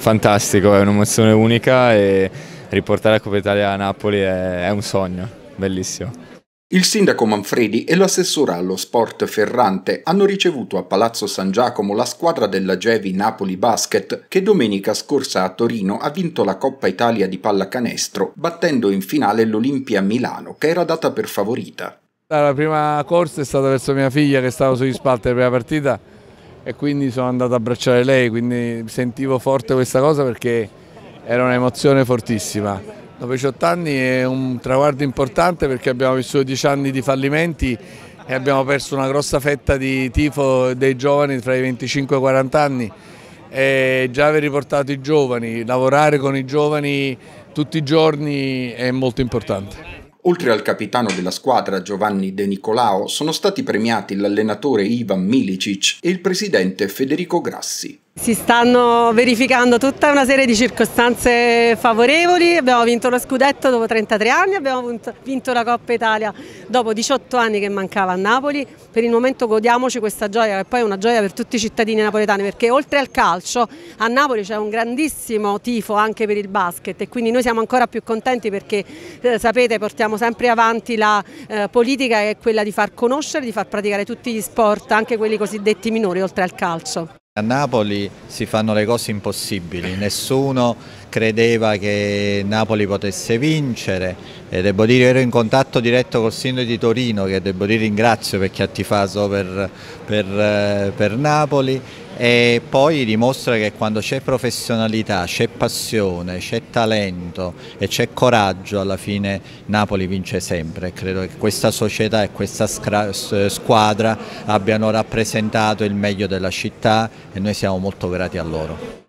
fantastico, è un'emozione unica e riportare la Coppa Italia a Napoli è, è un sogno, bellissimo. Il sindaco Manfredi e l'assessora allo sport Ferrante hanno ricevuto a Palazzo San Giacomo la squadra della Gevi Napoli Basket che domenica scorsa a Torino ha vinto la Coppa Italia di pallacanestro battendo in finale l'Olimpia Milano che era data per favorita. La prima corsa è stata verso mia figlia che stava sugli spalle per prima partita e quindi sono andato a abbracciare lei, quindi sentivo forte questa cosa perché era un'emozione fortissima. Dopo 18 anni è un traguardo importante perché abbiamo vissuto 10 anni di fallimenti e abbiamo perso una grossa fetta di tifo dei giovani tra i 25 e i 40 anni e già aver riportato i giovani, lavorare con i giovani tutti i giorni è molto importante. Oltre al capitano della squadra Giovanni De Nicolao, sono stati premiati l'allenatore Ivan Milicic e il presidente Federico Grassi. Si stanno verificando tutta una serie di circostanze favorevoli, abbiamo vinto lo scudetto dopo 33 anni, abbiamo vinto la Coppa Italia dopo 18 anni che mancava a Napoli, per il momento godiamoci questa gioia che poi è una gioia per tutti i cittadini napoletani perché oltre al calcio a Napoli c'è un grandissimo tifo anche per il basket e quindi noi siamo ancora più contenti perché eh, sapete portiamo sempre avanti la eh, politica che è quella di far conoscere, di far praticare tutti gli sport, anche quelli cosiddetti minori oltre al calcio. A Napoli si fanno le cose impossibili, nessuno credeva che Napoli potesse vincere e devo dire ero in contatto diretto col sindaco di Torino che devo dire ringrazio perché ha tifato per, per, eh, per Napoli e poi dimostra che quando c'è professionalità, c'è passione, c'è talento e c'è coraggio, alla fine Napoli vince sempre. Credo che questa società e questa squadra abbiano rappresentato il meglio della città e noi siamo molto grati a loro.